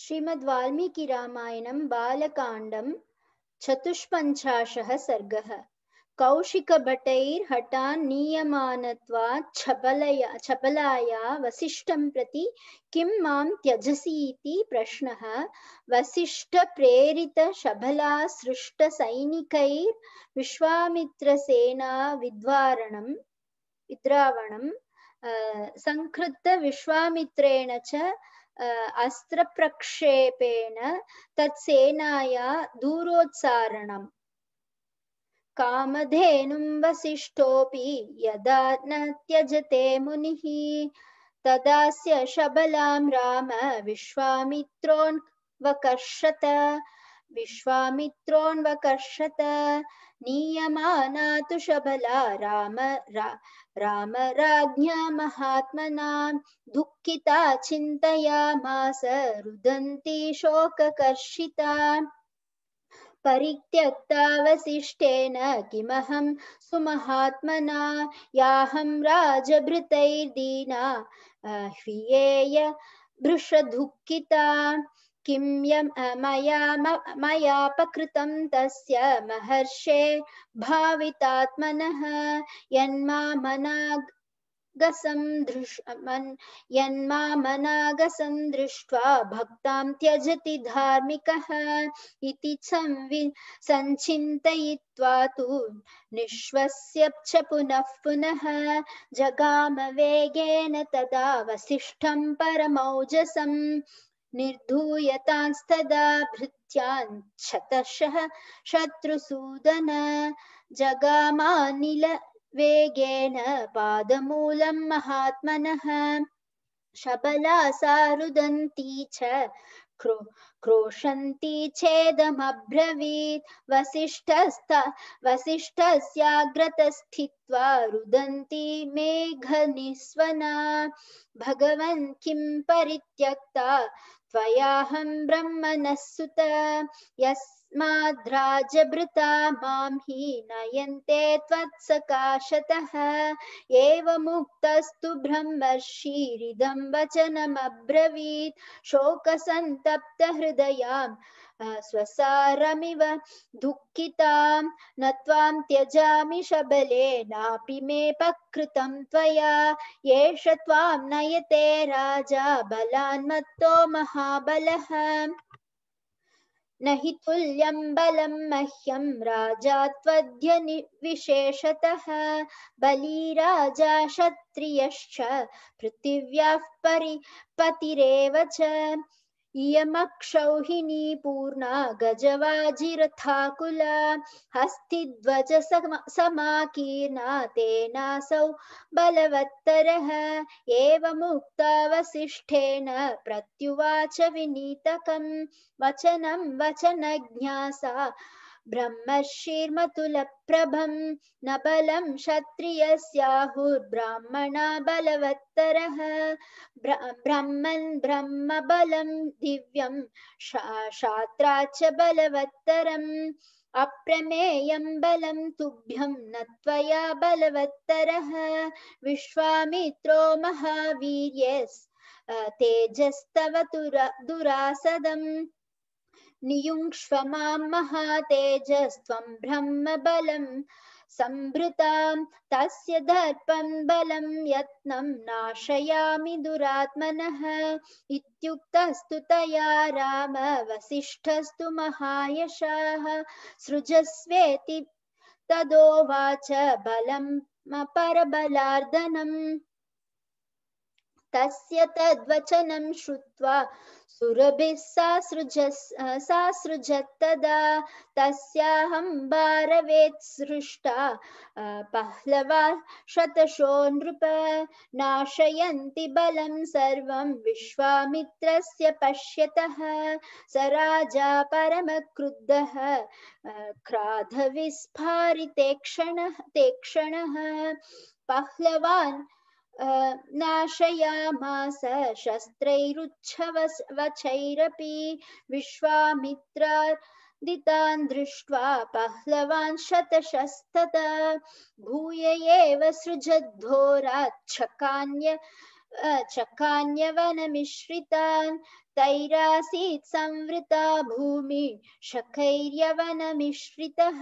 श्रीमद् वाल्मीकि रामायणं बालकाण्डं चतुष्पञ्चाशः सर्गः कौशिकभटैर्हटान्नीयमानत्वाच्छबलया छबलाया वसिष्ठं प्रति किं मां त्यजसि इति प्रश्नः विद्वारणं विद्रावणं संकृत विश्वामित्रेण च अस्त्र अस्त्रप्रक्षेपेण तत्सेनाया दूरोत्सारणम् कामधेनुं वसिष्ठोऽपि यदा न त्यजते मुनिः तदास्य शबलां राम वकर्षत विश्वामित्रोन्वकर्षत नीयमाना तु शबला राम राम राज्ञा महात्मना दुःखिता चिन्तयामास रुदन्ती शोककर्षिता परित्यक्तावशिष्टेन किमहं सुमहात्मना याहं राजभृतैर्दीना ह्रियेय भृशदुःखिता किं मया मयापकृतं तस्य महर्षे भावितात्मनः यन्मामनाग् गसं दृश् यन्मामनागसं दृष्ट्वा भक्तां त्यजति धार्मिकः इति संवि सञ्चिन्तयित्वा तु निःश्वस्य च पुनः पुनः वेगेन तदा वसिष्ठं परमौजसम् निर्धूयतांस्तदा भृत्याञ्छतशः शत्रुसूदन जगामानिल वेगेन पादमूलं महात्मनः शबला सारुदन्ती च क्रो क्रोशन्ति छेदमब्रवीत् वसिष्ठस्थ वसिष्ठस्याग्रतस्थित्वा रुदन्ति मेघनिस्वना भगवन् किं परित्यक्ता त्वयाहं ब्रह्मनः सुत यस्य तस्माद्राजभृता मां मुक्तस्तु नयन्ते त्वत्सकाशतः एवमुक्तस्तु ब्रह्मर्षिरिदं वचनमब्रवीत् स्वसारमिव दुःखितां न त्वां त्यजामि शबले ना मेऽपकृतं त्वया एष त्वां नयते राजा बलान्मत्तो महाबलः नहि तुल्यं बलं मह्यं राजा त्वद्य बली राजा क्षत्रियश्च पृथिव्याः परिपतिरेव च इयमक्षौहिणी पूर्णा गजवाजिरथाकुला हस्तिध्वज समाकीर्णा तेनासौ बलवत्तरः एवमुक्तावसिष्ठेन प्रत्युवाच विनीतकम् वचनं वचनज्ञासा ब्रह्मशीर्मतुलप्रभं न बलं क्षत्रियस्याहुर्ब्राह्मणा बलवत्तरः ब्रह्मन् ब्रह्मबलं दिव्यं शात्रा च बलवत्तरम् अप्रमेयं बलं तुभ्यं न त्वया बलवत्तरः विश्वामित्रो महावीर्यस् तेजस्तव दुरासदम् नियुङ्क्ष्व मां महातेजस्त्वं ब्रह्मबलम् संभृतां तस्य दर्पं बलं यत्नं नाशयामि दुरात्मनः इत्युक्तस्तु तया राम वसिष्ठस्तु महायशाः सृजस्वेति तदोवाच बलम् परबलार्दनम् तस्य तद्वचनं श्रुत्वा सुरभिः तस्याहं भारवेत् सृष्टा पह्लवा शतशो नृप नाशयन्ति बलं सर्वं विश्वामित्रस्य पश्यतः स राजा परमक्रुद्धः क्राधविस्फारिते क्षणः ते क्षणः पह्लवान् नाशयामास शस्त्रैरुच्छवचैरपि विश्वामित्रा दितान् दृष्ट्वा पह्लवान् शतशस्तत भूय एव सृजद्धोराच्छकान्य चकान्यवनमिश्रितान् तैरासीत् संवृता भूमि शखैर्यवनमिश्रितः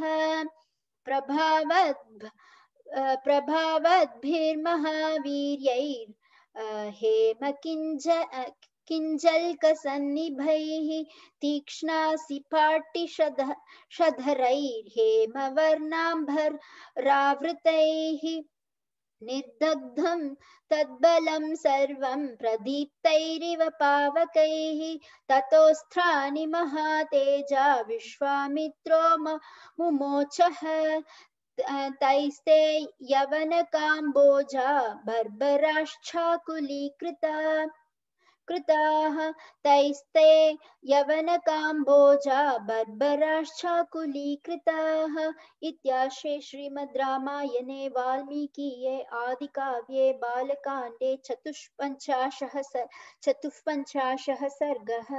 प्रभावद् प्रभावद्भिर्महावीर्यैर् हेम किञ्ज किञ्जल्कसन्निभैः तीक्ष्णासि पाटिषध शधरैर्हेमवर्णाम्भरावृतैः निर्दग्धं तद्बलं सर्वं प्रदीप्तैरिव पावकैः ततोऽस्त्राणि महातेजा विश्वामित्रो मुमोचः तैस्ते यवन यवनकाम्बोज बर्बराश्चाकुलीकृता कृताः तैस्ते यवन यवनकाम्बोज बर्बराश्चाकुलीकृताः इत्याशे श्रीमद् रामायणे वाल्मीकीये आदिकाव्ये बालकाण्डे चतुष्पञ्चाशः चतुःपञ्चाशः सर्गः